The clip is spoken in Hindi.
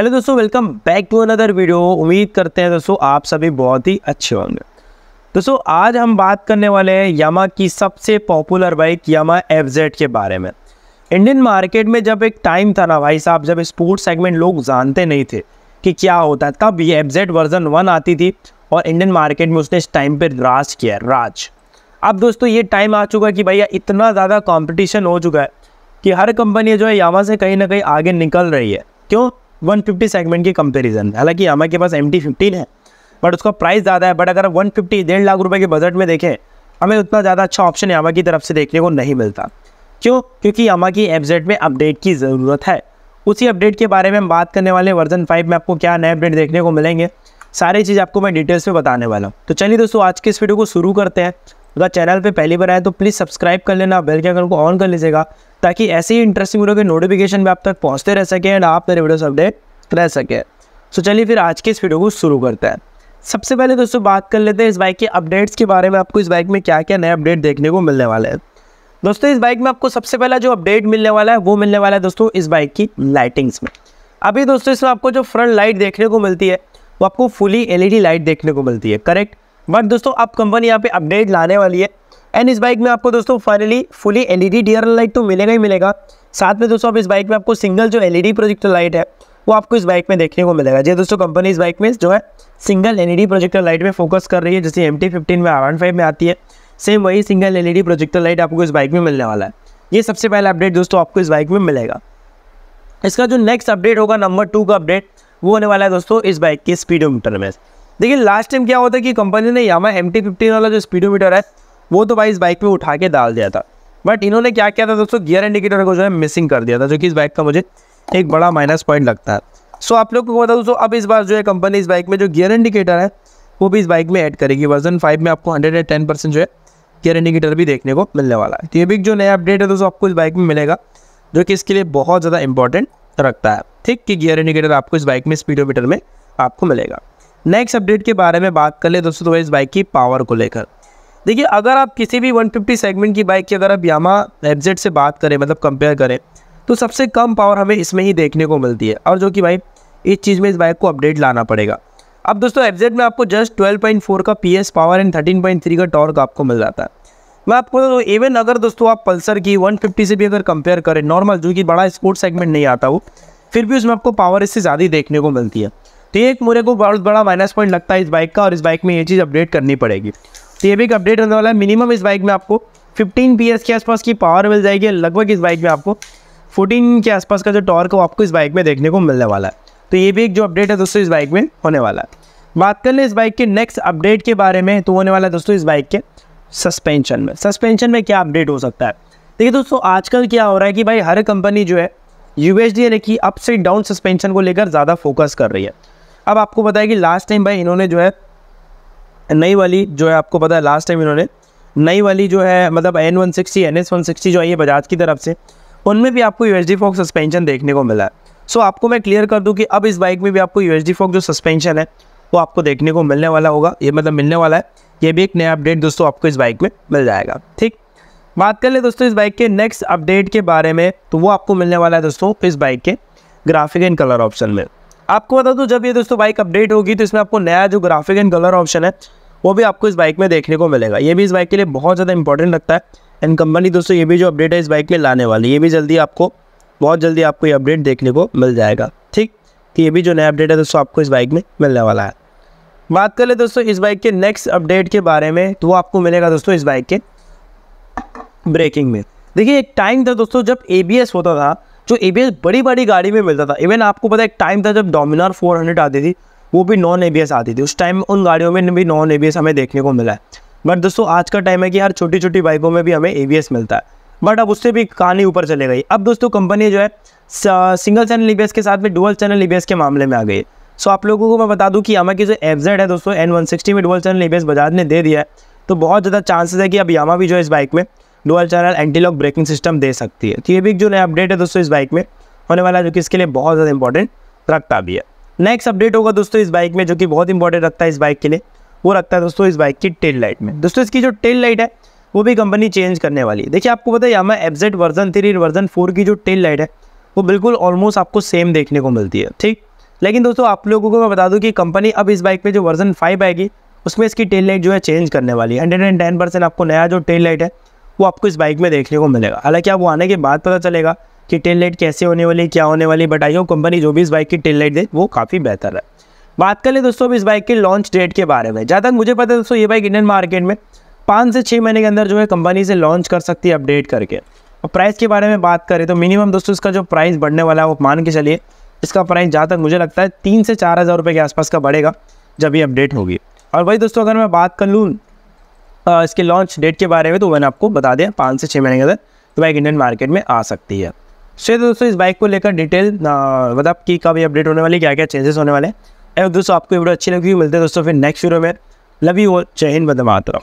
हेलो दोस्तों welcome back to another video उम्मीद करते हैं दोस्तों आप सभी बहुत ही अच्छे होंगे दोस्तों आज हम बात करने वाले हैं यामा की सबसे पॉपुलर बाइक यामा एफ के बारे में इंडियन मार्केट में जब एक टाइम था ना भाई साहब जब स्पोर्ट्स सेगमेंट लोग जानते नहीं थे कि क्या होता है तब ये एफ वर्जन वन आती थी और इंडियन मार्केट में उसने इस टाइम पर राज किया राज अब दोस्तों ये टाइम आ चुका है कि भैया इतना ज़्यादा कॉम्पिटिशन हो चुका है कि हर कंपनी जो है यामा से कहीं ना कहीं आगे निकल रही है क्यों फिफ्टी सेगमेंट की कंपेरिजन हालांकि हमारे पास एम टी है बट उसका प्राइस ज़्यादा है बट अगर वन फिफ्टी डेढ़ लाख रुपये के बजट में देखें हमें उतना ज़्यादा अच्छा ऑप्शन यामा की तरफ से देखने को नहीं मिलता क्यों क्योंकि यामा की एफजेड में अपडेट की ज़रूरत है उसी अपडेट के बारे में हम बात करने वाले वर्जन फाइव में आपको क्या नए अपडेट देखने को मिलेंगे सारी चीज़ आपको मैं डिटेल्स में बताने वाला हूँ तो चलिए दोस्तों आज के इस वीडियो को शुरू करते हैं अगर चैनल पे पहली बार आए तो प्लीज़ सब्सक्राइब कर लेना बेल के आइकन को ऑन कर लीजिएगा ताकि ऐसे ही इंटरेस्टिंग वीडियो के नोटिफिकेशन भी आप तक पहुँचते रह सकें एंड आप मेरे वीडियोस अपडेट रह सकें सो चलिए फिर आज की इस वीडियो को शुरू करते हैं सबसे पहले दोस्तों बात कर लेते हैं इस बाइक के अपडेट्स के बारे में आपको इस बाइक में क्या क्या नए अपडेट देखने को मिलने वाले हैं दोस्तों इस बाइक में आपको सबसे पहला जो अपडेट मिलने वाला है वो मिलने वाला है दोस्तों इस बाइक की लाइटिंग्स में अभी दोस्तों इसमें आपको जो फ्रंट लाइट देखने को मिलती है वो आपको फुली एलईडी लाइट देखने को मिलती है करेक्ट बट दोस्तों अब कंपनी यहाँ पे अपडेट लाने वाली है एंड इस बाइक में आपको दोस्तों finally fully L E light तो मिलेगा ही मिलेगा साथ में दोस्तों अब इस बाइक में आपको सिंगल जो एल ई प्रोजेक्टर लाइट है वो आपको इस बाइक में देखने को मिलेगा जी दोस्तों कंपनी इस बाइक में जो है सिंगल एल प्रोजेक्टर लाइट में फोकस कर रही है जैसे एम टी में आर फाइव में आती है सेम वही सिंगल एल प्रोजेक्टर लाइट आपको इस बाइक में मिलने वाला है ये सबसे पहला अपडेट दोस्तों आपको इस बाइक में मिलेगा इसका जो नेक्स्ट अपडेट होगा नंबर टू का अपडेट वो होने वाला है दोस्तों इस बाइक के स्पीडोमीटर में देखिए लास्ट टाइम क्या होता है कि कंपनी ने यामा एम टी फिफ्टीन वाला जो स्पीडोमीटर है वो तो भाई इस बाइक पे उठा के डाल दिया था बट इन्होंने क्या किया था दोस्तों गियर इंडिकेटर को जो है मिसिंग कर दिया था जो कि इस बाइक का मुझे एक बड़ा माइनस पॉइंट लगता है सो आप लोग को बता दोस्तों अब इस बार जो है कंपनी इस बाइक में जो गियर इंडिकेटर है वो भी इस बाइक में ऐड करेगी वर्जन फाइव में आपको हंड्रेड एंड टेन परसेंट जो है गियर इंडिकेटर भी देखने को मिलने वाला है तो ये भी जो नया अपडेट है दोस्तों आपको इस बाइक में मिलेगा जो कि इसके लिए बहुत ज़्यादा इंपॉर्टेंट रखता है ठीक कि गियर इंडिकेटर आपको इस बाइक में स्पीडोमीटर में आपको मिलेगा नेक्स्ट अपडेट के बारे में बात कर ले दोस्तों तो इस बाइक की पावर को लेकर देखिए अगर आप किसी भी 150 सेगमेंट की बाइक की अगर आप यामा एफजेड से बात करें मतलब कंपेयर करें तो सबसे कम पावर हमें इसमें ही देखने को मिलती है और जो कि भाई इस चीज़ में इस बाइक को अपडेट लाना पड़ेगा अब दोस्तों एफजेड में आपको जस्ट ट्वेल्व का पी पावर एंड थर्टीन का टॉर्क आपको मिल जाता है मैं आपको तो इवन अगर दोस्तों आप पल्सर की 150 से भी अगर कंपेयर करें नॉर्मल जो कि बड़ा स्पोर्ट्स सेगमेंट नहीं आता हो फिर भी उसमें आपको पावर इससे ज़्यादा देखने को मिलती है तो ये एक मुझे को बहुत बड़ा माइनस पॉइंट लगता है इस बाइक का और इस बाइक में ये चीज़ अपडेट करनी पड़ेगी तो ये भी एक अपडेट होने वाला है मिनिमम इस बाइक में आपको 15 पी के आसपास की पावर मिल जाएगी लगभग इस बाइक में आपको 14 के आसपास का जो टॉर्क है वो आपको इस बाइक में देखने को मिलने वाला है तो ये भी एक जो अपडेट है दोस्तों इस बाइक में होने वाला है बात कर लें इस बाइक के नेक्स्ट अपडेट के बारे में तो होने वाला है दोस्तों इस बाइक के सस्पेंशन में सस्पेंशन में क्या अपडेट हो सकता है देखिए दोस्तों आजकल क्या हो रहा है कि भाई हर कंपनी जो है यू एच डी यानी अप से डाउन सस्पेंशन को लेकर ज़्यादा फोकस कर रही है अब आपको पता है कि लास्ट टाइम भाई इन्होंने जो है नई वाली जो है आपको पता है लास्ट टाइम इन्होंने नई वाली जो है मतलब N one sixty N S one sixty जो आई है बजाज की तरफ से उनमें भी आपको U H D fork suspension देखने को मिला है सो आपको मैं क्लियर कर दूँ कि अब इस बाइक में भी आपको यू एच डी फॉक जो सस्पेंशन है वो आपको देखने को मिलने वाला होगा ये मतलब मिलने वाला है ये भी एक नया अपडेट दोस्तों आपको इस बाइक में मिल जाएगा ठीक बात कर ले दोस्तों इस बाइक के नेक्स्ट अपडेट के बारे में तो वो आपको मिलने वाला है दोस्तों इस बाइक के ग्राफिक एंड कलर ऑप्शन में आपको बता दूँ जब ये दोस्तों बाइक अपडेट होगी तो इसमें आपको नया जो ग्राफिक एंड कलर ऑप्शन है वो भी आपको इस बाइक में देखने को मिलेगा ये भी इस बाइक के लिए बहुत ज़्यादा इंपॉर्टेंट लगता है एंड कंपनी दोस्तों ये भी जो अपडेट है इस बाइक में लाने वाली ये भी जल्दी आपको बहुत जल्दी आपको ये अपडेट देखने को मिल जाएगा ठीक तो ये भी जो नया अपडेट है दोस्तों आपको इस बाइक में मिलने वाला है बात कर ले दोस्तों इस बाइक के नेक्स्ट अपडेट के बारे में तो वो आपको मिलेगा दोस्तों इस बाइक के ब्रेकिंग में देखिए एक टाइम था दोस्तों जब ए होता था जो ए बड़ी बड़ी गाड़ी में मिलता था इवन आपको पता एक टाइम था जब डोमिनार 400 आती थी वो भी नॉन ए आती थी उस टाइम उन गाड़ियों में भी नॉन ए हमें देखने को मिला है बट दोस्तों आज का टाइम है कि यार छोटी छोटी बाइकों में भी हमें ए मिलता है बट अब उससे भी कहानी ऊपर चले गई अब दोस्तों कंपनी जो है सिंगल चैनल ई के साथ में डुअल चैनल ई के मामले में आ गई सो आप लोगों को मैं बता दूं कि यामा की जो एफ है दोस्तों एन वन सिक्सटी में डुअल चैनल ई बजाज ने दे दिया है तो बहुत ज़्यादा चांसेस है कि अब यामा भी जो है इस बाइक में dual channel antilock braking system दे सकती है तो ये भी जो नया अपडेट है दोस्तों इस बाइक में होने वाला जो कि इसके लिए बहुत ज़्यादा इंपॉर्टेंट रखता भी है नेक्स्ट अपडेट होगा दोस्तों इस बाइक में जो कि बहुत इंपॉर्टेंट रखता है इस बाइक के लिए वो रखता है दोस्तों इस बाइक की टेल लाइट में दोस्तों इसकी जो टेल लाइट है वो भी कंपनी चेंज करने वाली है देखिए आपको पता है Yamaha FZ version three version four की जो टेल लाइट है वो बिल्कुल ऑलमोस्ट आपको सेम देखने को मिलती है ठीक लेकिन दोस्तों आप लोगों को मैं बता दूं कि कंपनी अब इस बाइक में जो वर्जन फाइव आएगी उसमें इसकी टेल लाइट जो है चेंज करने वाली है हंड्रेड एंड टेन परसेंट आपको नया जो टेल लाइट है वो आपको इस बाइक में देखने को मिलेगा हालांकि आपको आने के बाद पता चलेगा कि टेल लाइट कैसे होने वाली क्या होने वाली बट आई कंपनी जो भी इस बाइक की टेल लाइट दे वो काफ़ी बेहतर है बात कर ले दोस्तों अब इस बाइक के लॉन्च डेट के बारे में जहाँ तक मुझे पता है दोस्तों ये बाइक इंडियन मार्केट में पाँच से छः महीने के अंदर जो है कंपनी से लॉन्च कर सकती है अपडेट करके और प्राइस के बारे में बात करें तो मिनिमम दोस्तों इसका जो प्राइस बढ़ने वाला है वो मान के चलिए इसका प्राइस जहाँ तक मुझे लगता है तीन से चार हज़ार रुपये के आसपास का बढ़ेगा जब ये अपडेट होगी और वही दोस्तों अगर मैं बात कर लूँ इसके लॉन्च डेट के बारे में तो मैंने आपको बता दें पाँच से छः महीने के अंदर तो बाइक इंडियन मार्केट में आ सकती है चलिए तो दोस्तों इस बाइक को लेकर डिटेल मतलब कि कब ये अपडेट होने वाली क्या क्या चेंजेस होने वाले हैं दोस्तों आपको वीडियो अच्छी लगी मिलते हैं दोस्तों फिर नेक्स्ट वीडियो में लव यू और जय हिंद बंदे